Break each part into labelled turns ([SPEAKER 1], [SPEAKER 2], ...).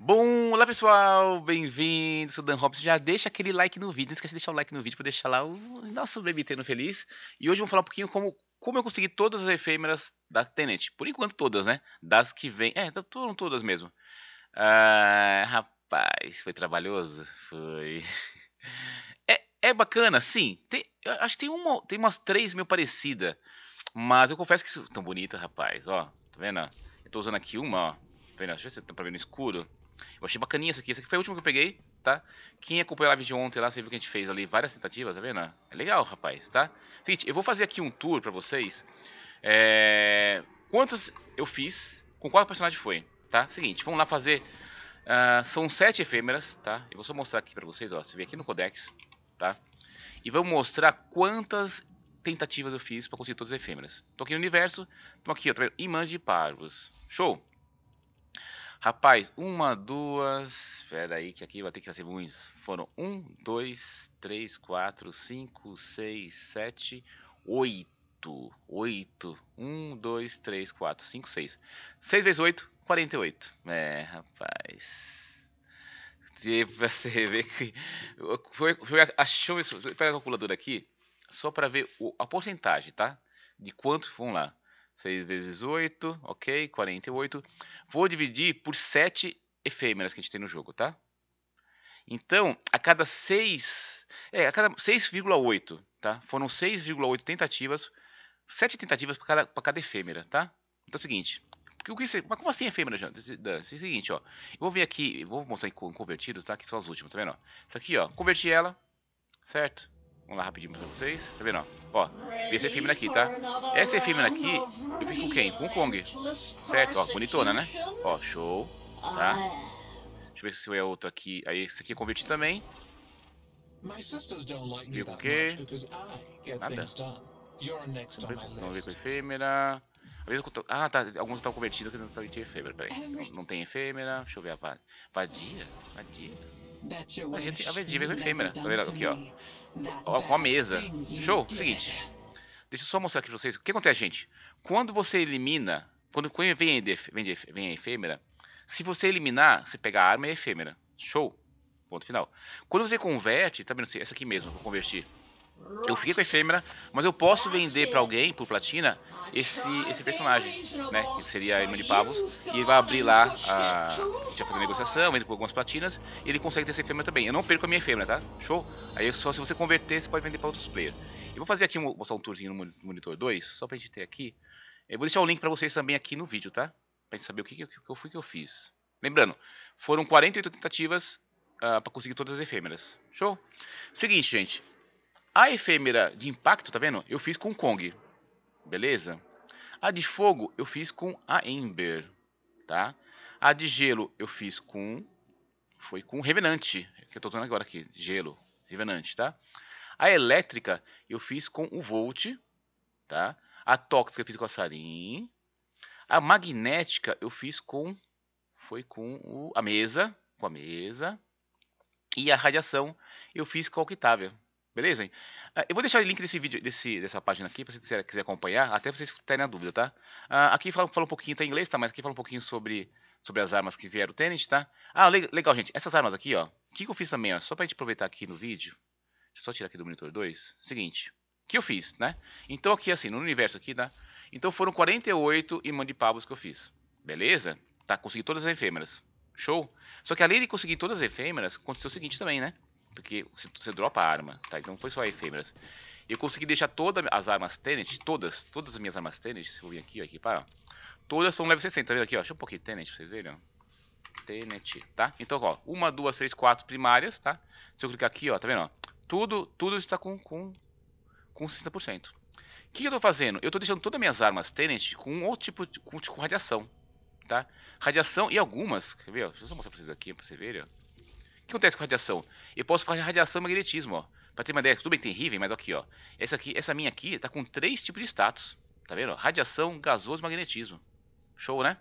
[SPEAKER 1] Bom, olá pessoal, bem-vindos, sou Dan Robson. Já deixa aquele like no vídeo, não esquece de deixar o like no vídeo para deixar lá o nosso BBT no feliz. E hoje vamos falar um pouquinho como, como eu consegui todas as efêmeras da Tenet. Por enquanto todas, né? Das que vem, é, foram todas mesmo. Ah, rapaz, foi trabalhoso? Foi. É, é bacana, sim. Tem, acho que tem, uma, tem umas três meio parecida, mas eu confesso que são tão rapaz, ó. Tá vendo? Eu tô usando aqui uma, ó. Tá vendo? Deixa eu ver se tá pra ver no escuro. Eu achei bacaninha essa aqui. Essa aqui foi a última que eu peguei, tá? Quem acompanhou a live de ontem lá, você viu que a gente fez ali várias tentativas, tá vendo? É legal, rapaz, tá? Seguinte, eu vou fazer aqui um tour pra vocês. É... Quantas eu fiz, com qual personagem foi, tá? Seguinte, vamos lá fazer... Uh, são sete efêmeras, tá? Eu vou só mostrar aqui pra vocês, ó. Você vê aqui no Codex, tá? E vamos mostrar quantas tentativas eu fiz pra conseguir todas as efêmeras. Tô aqui no universo, tô aqui, ó, tá Imãs de Parvos. Show! Rapaz, uma, duas. Espera aí, que aqui vai ter que fazer muitos. Foram um, dois, três, quatro, cinco, seis, sete, oito. Oito. Um, dois, três, quatro, cinco, seis. Seis vezes oito, quarenta e oito. É, rapaz. Se você ver que. Foi, foi, deixa eu pega a calculadora aqui, só para ver a porcentagem, tá? De quanto. Vamos lá. 6 vezes 8, ok, 48. Vou dividir por 7 efêmeras que a gente tem no jogo, tá? Então, a cada 6, é, a cada 6,8, tá? Foram 6,8 tentativas, 7 tentativas para cada, cada efêmera, tá? Então é o seguinte, o que você, mas como assim efêmera, Dan? É o seguinte, ó, eu vou vir aqui, vou mostrar em convertidos, tá? Que são as últimas, tá vendo? Ó? Isso aqui, ó, converti ela, certo? Vamos lá rapidinho pra vocês. Tá vendo, ó? Ó, esse é efêmera aqui, tá? Essa é efêmera aqui eu fiz com quem? Com o Kong. Certo, ó, bonitona, né? Ó, show. Tá? Deixa eu ver se é outro aqui. Aí esse aqui eu é converti também. E o quê? Nada. Vamos ver com efêmera. Ah, tá. Alguns estão convertidos que não estão de efêmera. Peraí. Não tem efêmera. Deixa eu ver a vadia. Vadia. A gente, a vadia com efêmera. Tá vendo aqui, ó com a mesa. Show, seguinte. Deixa eu só mostrar aqui pra vocês. O que acontece, gente? Quando você elimina, quando vem, vem, vem a efêmera, se você eliminar, você pega a arma e a efêmera. Show. Ponto final. Quando você converte, tá vendo? Essa aqui mesmo, vou convertir eu fiquei com a efêmera, mas eu posso ah, vender para alguém, por platina, esse, esse personagem, né? Que seria a irmã de Pavos. E ele vai abrir lá a. fazer negociação, vende com algumas platinas. E ele consegue ter essa efêmera também. Eu não perco a minha efêmera, tá? Show? Aí só se você converter, você pode vender para outros players. Eu vou fazer aqui, mostrar um tourzinho no monitor 2, só pra gente ter aqui. Eu vou deixar o um link para vocês também aqui no vídeo, tá? Pra gente saber o que, que, que eu fui que eu fiz. Lembrando, foram 48 tentativas uh, ah, para conseguir todas as efêmeras. Show? Seguinte, gente. A efêmera de impacto, tá vendo? Eu fiz com Kong, beleza? A de fogo eu fiz com a Ember, tá? A de gelo eu fiz com... Foi com Revenante, que eu tô usando agora aqui, gelo, Revenante, tá? A elétrica eu fiz com o Volt, tá? A tóxica eu fiz com a Sarin. A magnética eu fiz com... Foi com o, a mesa, com a mesa. E a radiação eu fiz com a Octavia, Beleza? Hein? Ah, eu vou deixar o link desse vídeo, desse, dessa página aqui, para se você quiser acompanhar, até vocês terem a dúvida, tá? Ah, aqui fala, fala um pouquinho, tá em inglês, tá? Mas aqui fala um pouquinho sobre, sobre as armas que vieram do Tenet, tá? Ah, legal, gente. Essas armas aqui, ó. O que, que eu fiz também, ó? Só pra gente aproveitar aqui no vídeo. Deixa eu só tirar aqui do monitor 2. Seguinte. O que eu fiz, né? Então aqui, assim, no universo aqui, tá? Então foram 48 imã de pavos que eu fiz. Beleza? Tá, consegui todas as efêmeras. Show? Só que além de conseguir todas as efêmeras, aconteceu o seguinte também, né? Porque você dropa a arma, tá? Então não foi só efêmeras. Eu consegui deixar todas as armas Tenet, todas, todas as minhas armas Tenet, se eu vir aqui, ó, equipar, ó, todas são level 60, tá vendo aqui, ó? Deixa um pouquinho Tenet pra vocês verem, ó. Tenet, tá? Então, ó, uma, duas, três, quatro primárias, tá? Se eu clicar aqui, ó, tá vendo, ó? Tudo, tudo está com, com, com 60%. O que, que eu tô fazendo? Eu tô deixando todas as minhas armas Tenet com outro tipo de com, com tipo radiação, tá? Radiação e algumas, quer ver, ó? Deixa eu só mostrar pra vocês aqui, pra vocês verem, ó que acontece com radiação? Eu posso fazer radiação e magnetismo, ó. Pra ter uma ideia, tudo bem tem Riven, mas aqui, ó. Essa, aqui, essa minha aqui tá com três tipos de status. Tá vendo? Radiação, gasoso e magnetismo. Show, né?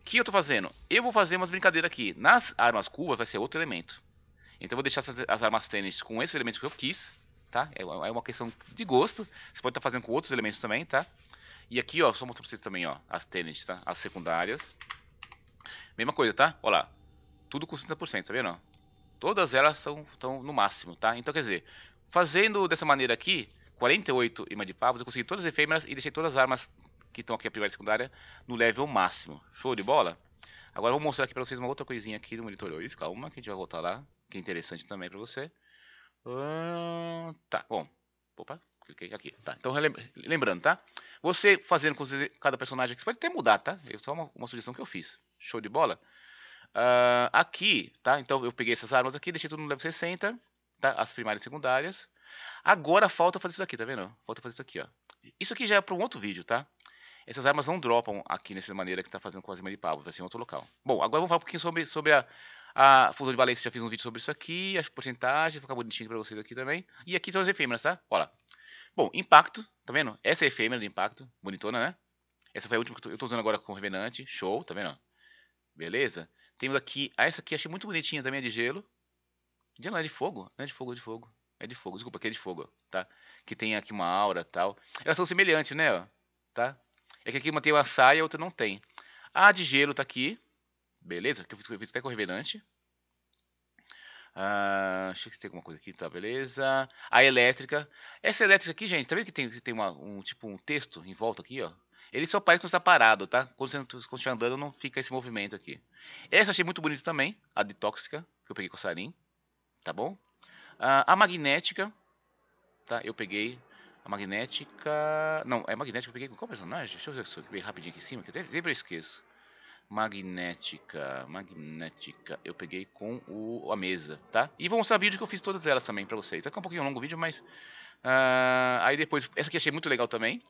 [SPEAKER 1] O que eu tô fazendo? Eu vou fazer umas brincadeiras aqui. Nas armas curvas vai ser outro elemento. Então eu vou deixar essas, as armas tênis com esses elementos que eu quis, tá? É, é uma questão de gosto. Você pode estar tá fazendo com outros elementos também, tá? E aqui, ó, só mostrar pra vocês também, ó, as tênis, tá? As secundárias. Mesma coisa, tá? Olha lá. Tudo com 60%, tá vendo? Todas elas estão no máximo, tá? Então, quer dizer, fazendo dessa maneira aqui, 48 imã de pavos, eu consegui todas as efêmeras e deixei todas as armas que estão aqui, a primeira e a secundária, no level máximo. Show de bola? Agora eu vou mostrar aqui pra vocês uma outra coisinha aqui do monitor Isso, calma, que a gente vai voltar lá, que é interessante também pra você. tá, bom. Opa, cliquei aqui. Tá, então lembrando, tá? Você fazendo com cada personagem aqui, você pode até mudar, tá? É só uma, uma sugestão que eu fiz. Show de bola? Uh, aqui, tá? Então eu peguei essas armas aqui, deixei tudo no level 60, tá? As primárias e secundárias. Agora falta fazer isso aqui, tá vendo? Falta fazer isso aqui, ó. Isso aqui já é para um outro vídeo, tá? Essas armas não dropam aqui nessa maneira que tá fazendo com as Maripavos, vai ser em outro local. Bom, agora vamos falar um pouquinho sobre, sobre a, a fusão de valência. Já fiz um vídeo sobre isso aqui, as porcentagens, ficar bonitinho para vocês aqui também. E aqui são as efêmeras, tá? Olha Bom, impacto, tá vendo? Essa é a efêmera de impacto, bonitona, né? Essa foi a última que eu tô, eu tô usando agora com o Revenante, show, tá vendo? Beleza? Temos aqui, ah, essa aqui achei muito bonitinha também, é de gelo. De não, é de fogo, não é de fogo, é de fogo. É de fogo, desculpa, que é de fogo, tá? Que tem aqui uma aura tal. Elas são semelhantes, né, tá? É que aqui uma tem uma saia, a outra não tem. A de gelo tá aqui, beleza, que eu fiz, eu fiz até com o revelante. Ah, deixa eu ver se tem alguma coisa aqui, tá, beleza. A elétrica. Essa elétrica aqui, gente, tá vendo que tem, tem uma, um tipo um texto em volta aqui, ó? Ele só parece quando está parado, tá? Quando você tá andando, não fica esse movimento aqui. Essa eu achei muito bonita também, a de tóxica, que eu peguei com o Sarin, tá bom? Ah, a magnética, tá? Eu peguei a magnética... Não, é magnética que eu peguei com qual personagem? Deixa eu ver se eu peguei rapidinho aqui em cima, que até sempre eu esqueço. Magnética, magnética, eu peguei com o, a mesa, tá? E vou mostrar vídeo que eu fiz todas elas também pra vocês. Vai ficar um pouquinho longo o vídeo, mas... Uh, aí depois, essa aqui achei muito legal também,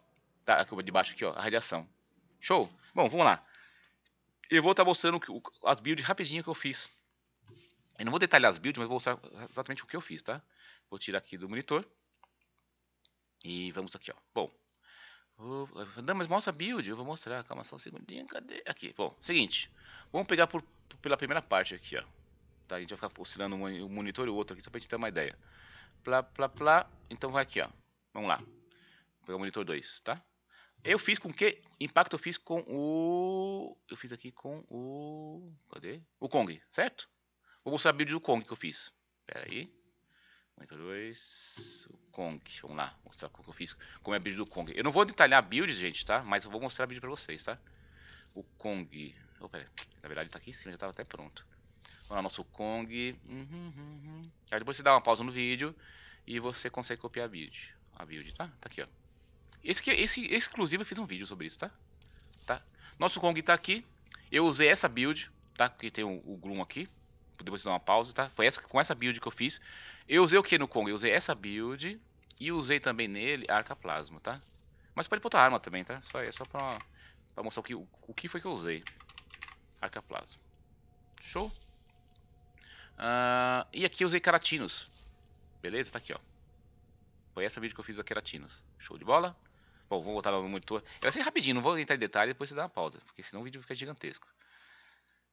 [SPEAKER 1] Tá, aqui de baixo aqui, ó, a radiação. Show? Bom, vamos lá. Eu vou estar tá mostrando as builds rapidinho que eu fiz. Eu não vou detalhar as builds, mas vou mostrar exatamente o que eu fiz, tá? Vou tirar aqui do monitor. E vamos aqui, ó. Bom. Vou... Não, mas mostra a build. Eu vou mostrar. Calma só um segundinho. Cadê? Aqui. Bom, seguinte. Vamos pegar por, pela primeira parte aqui, ó. Tá, a gente vai ficar oscilando um monitor e o outro aqui, só pra gente ter uma ideia. Plá, plá, plá. Então vai aqui, ó. Vamos lá. Vou pegar o monitor 2, tá? Eu fiz com o Impacto eu fiz com o. Eu fiz aqui com o. Cadê? O Kong, certo? Vou mostrar a build do Kong que eu fiz. Pera aí. Então, o Kong. Vamos lá. Mostrar como eu fiz. Como é a build do Kong. Eu não vou detalhar a build, gente, tá? Mas eu vou mostrar a build pra vocês, tá? O Kong. Oh, pera. Na verdade, tá aqui em cima. Já tava até pronto. Vamos lá, nosso Kong. Uhum, uhum, uhum. Aí depois você dá uma pausa no vídeo. E você consegue copiar a build. A build, tá? Tá aqui, ó. Esse, aqui, esse exclusivo eu fiz um vídeo sobre isso, tá? tá? Nosso Kong tá aqui. Eu usei essa build, tá? Que tem o, o Gloom aqui. Depois dar uma pausa, tá? Foi essa, com essa build que eu fiz. Eu usei o que no Kong? Eu usei essa build e usei também nele a Arca Plasma, tá? Mas pode botar arma também, tá? Só, é só pra, pra mostrar o que, o, o que foi que eu usei. Arca Plasma. Show? Uh, e aqui eu usei caratinos. Beleza? Tá aqui, ó. Foi essa vídeo que eu fiz da Keratinos. Show de bola? Bom, vamos voltar no monitor. Vai ser rapidinho, não vou entrar em detalhe, depois você dá uma pausa, porque senão o vídeo fica gigantesco.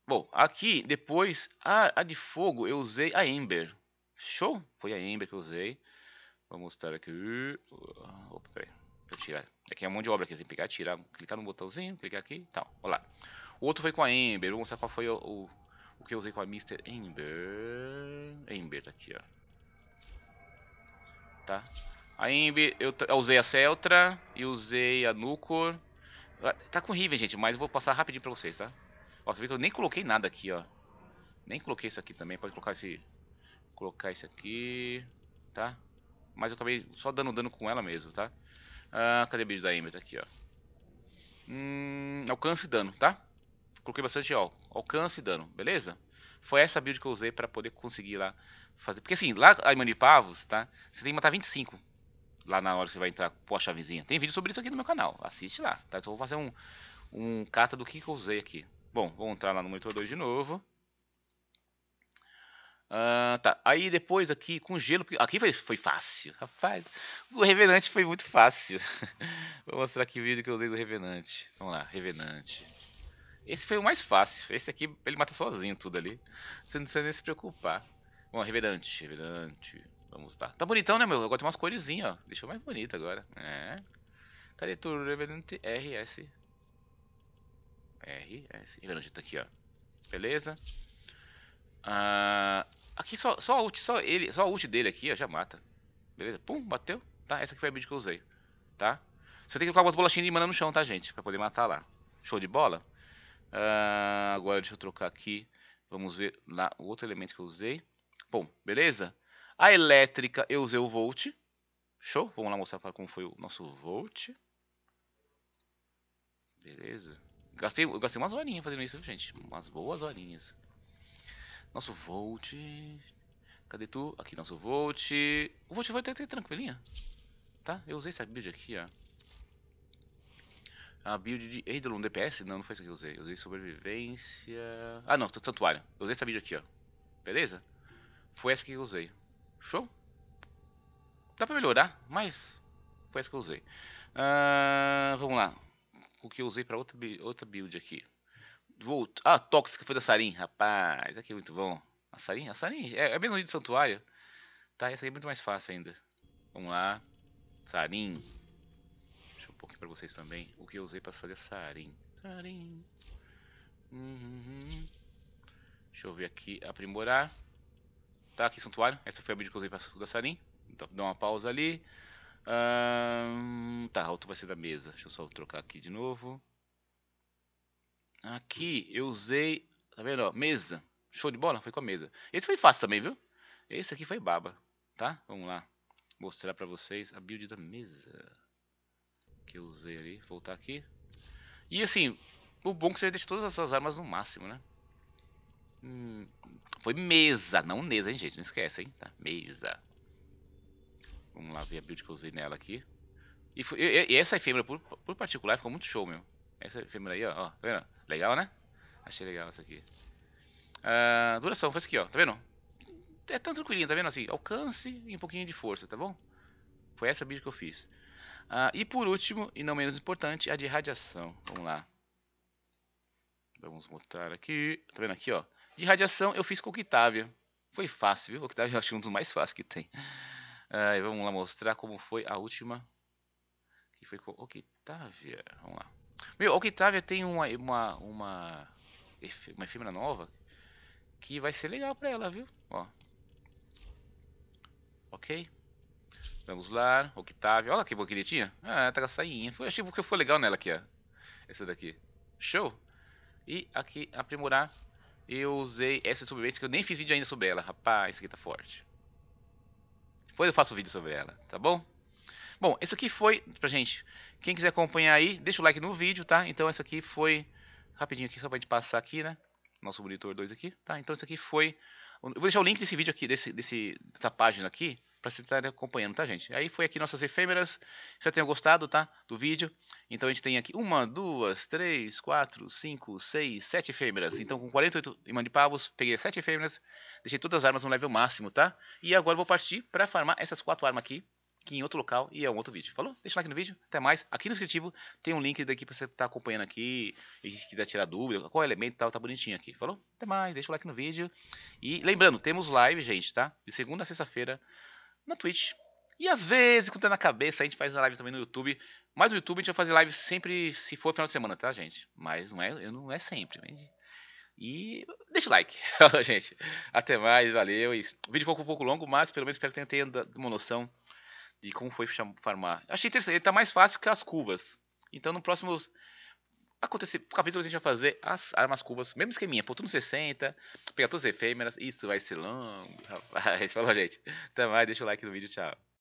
[SPEAKER 1] Bom, aqui, depois, a, a de fogo eu usei a Ember. Show? Foi a Ember que eu usei. Vou mostrar aqui. Opa, peraí. Deixa eu tirar. Aqui é um monte de obra aqui. tem que pegar, tirar, clicar no botãozinho, clicar aqui e tal. Olha lá. O outro foi com a Ember. Vou mostrar qual foi o, o, o que eu usei com a Mr. Ember. Ember tá aqui, ó. Tá? A Imbi, eu, usei a Celtra e usei a Nucor. Ah, tá com Riven, gente, mas vou passar rapidinho pra vocês, tá? Ó, você vê que eu nem coloquei nada aqui, ó. Nem coloquei isso aqui também, pode colocar esse... Colocar isso aqui, tá? Mas eu acabei só dando dano com ela mesmo, tá? Ah, cadê o build da Imbi? Tá aqui, ó. Hum, alcance e dano, tá? Coloquei bastante, ó, alcance e dano, beleza? Foi essa build que eu usei pra poder conseguir lá fazer. Porque assim, lá em Manipavos, tá? Você tem que matar 25, lá na hora que você vai entrar com a chavezinha. Tem vídeo sobre isso aqui no meu canal, assiste lá, tá? Só então vou fazer um, um cata do que, que eu usei aqui. Bom, vou entrar lá no monitor 2 de novo. Uh, tá, aí depois aqui com gelo, aqui foi, foi fácil, rapaz, o Revenante foi muito fácil. vou mostrar aqui o vídeo que eu usei do Revenante, vamos lá, Revenante. Esse foi o mais fácil, esse aqui ele mata sozinho tudo ali, você não precisa nem se preocupar. Bom, Revenante, Revenante, Vamos lá. Tá bonitão, né, meu? Agora tem umas coresinhas, ó. Deixou mais bonito agora. É. Cadê tu? Revenant RS. RS. Revenant tá aqui, ó. Beleza. Ah, aqui só, só a ult, só ele, só a ult dele aqui, ó, já mata. Beleza? Pum, bateu. Tá, essa aqui foi a build que eu usei. Tá? Você tem que colocar umas bolachinhas de mana no chão, tá, gente? Pra poder matar lá. Show de bola? Ah, agora deixa eu trocar aqui. Vamos ver lá o outro elemento que eu usei. Bom, beleza? A elétrica, eu usei o volt. Show? Vamos lá mostrar como foi o nosso volt. Beleza. Gastei, eu gastei umas horinhas fazendo isso, gente. Umas boas horinhas. Nosso volt. Cadê tu? Aqui, nosso volt. O volt vai ter tranquilinha. Tá? Eu usei essa build aqui, ó. A build de Eidolon DPS? Não, não foi isso que eu usei. Eu usei sobrevivência... Ah, não. Santuário. Eu usei essa build aqui, ó. Beleza? Foi essa que eu usei. Show? Dá pra melhorar, mas foi isso que eu usei. Uh, vamos lá. O que eu usei pra outra, outra build aqui. Volt. Ah, tóxica foi da Sarin, rapaz. Aqui é muito bom. A Sarin? A Sarin é, é mesmo de santuário? Tá, essa aqui é muito mais fácil ainda. Vamos lá. Sarin. Deixa eu pôr aqui pra vocês também o que eu usei pra fazer é Sarin. Sarin. Uhum, uhum. Deixa eu ver aqui. Aprimorar. Tá aqui santuário. Essa foi a build que eu usei pra Sarin Então dá uma pausa ali. Hum, tá, outro vai ser da mesa. Deixa eu só trocar aqui de novo. Aqui eu usei. Tá vendo? Ó, mesa. Show de bola? Foi com a mesa. Esse foi fácil também, viu? Esse aqui foi baba. Tá? Vamos lá. Mostrar pra vocês a build da mesa. Que eu usei ali. Voltar aqui. E assim, o bom é que você deixa todas as suas armas no máximo, né? Hum, foi mesa, não mesa, hein, gente? Não esquece, hein? Tá, mesa. Vamos lá ver a build que eu usei nela aqui. E, foi, e, e essa efêmera, por, por, particular, ficou muito show, meu. Essa efêmera aí, ó, ó, tá vendo? Legal, né? Achei legal essa aqui. Uh, duração, faz aqui, ó, tá vendo? É tão tranquilinho, tá vendo assim? Alcance e um pouquinho de força, tá bom? Foi essa build que eu fiz. Uh, e por último, e não menos importante, a de radiação. Vamos lá. Vamos botar aqui, tá vendo aqui, ó? De radiação, eu fiz com Octavia. Foi fácil, viu? Octavia eu acho um dos mais fáceis que tem. Uh, vamos lá mostrar como foi a última. Que foi com Octavia. Vamos lá. Meu, Octavia tem uma, uma, uma, uma efêmera nova que vai ser legal pra ela, viu? Ó. Ok. Vamos lá, Octavia. Olha que bonitinha. Ah, tá com a sainha. achei que foi legal nela aqui, ó. Essa daqui. Show. E aqui, aprimorar eu usei essa sobrevivência que eu nem fiz vídeo ainda sobre ela. Rapaz, isso aqui tá forte. Depois eu faço vídeo sobre ela, tá bom? Bom, esse aqui foi pra gente. Quem quiser acompanhar aí, deixa o like no vídeo, tá? Então esse aqui foi rapidinho aqui só pra gente passar aqui, né? Nosso monitor 2 aqui, tá? Então esse aqui foi eu vou deixar o link desse vídeo aqui, desse, desse, dessa página aqui, para vocês estarem tá acompanhando, tá, gente? Aí foi aqui nossas efêmeras. Espero que tenham gostado, tá? Do vídeo. Então a gente tem aqui uma, duas, três, quatro, cinco, seis, sete efêmeras. Então com 48 imã de pavos, peguei sete efêmeras, deixei todas as armas no level máximo, tá? E agora vou partir para farmar essas quatro armas aqui que em outro local e é um outro vídeo. Falou? Deixa o like no vídeo. Até mais. Aqui no descritivo tem um link daqui para você estar tá acompanhando aqui. E se quiser tirar dúvida, qual é elemento tal, tá bonitinho aqui. Falou? Até mais. Deixa o like no vídeo. E lembrando, temos live, gente, tá? De segunda a sexta-feira na Twitch. E às vezes, quando tá na cabeça, a gente faz uma live também no YouTube. Mas no YouTube a gente vai fazer live sempre, se for final de semana, tá, gente? Mas não é, não é sempre. Né? E deixa o like, gente. Até mais, valeu. E o vídeo ficou um pouco longo, mas pelo menos espero que tenha dado uma noção de como foi farmar. Achei interessante, ele tá mais fácil que as curvas. Então no próximo acontecer, por vez a gente vai fazer as armas curvas, mesmo esqueminha, no 60, pegar todas as efêmeras, isso vai ser longo, rapaz. Falou, gente. Até mais, deixa o like no vídeo, tchau.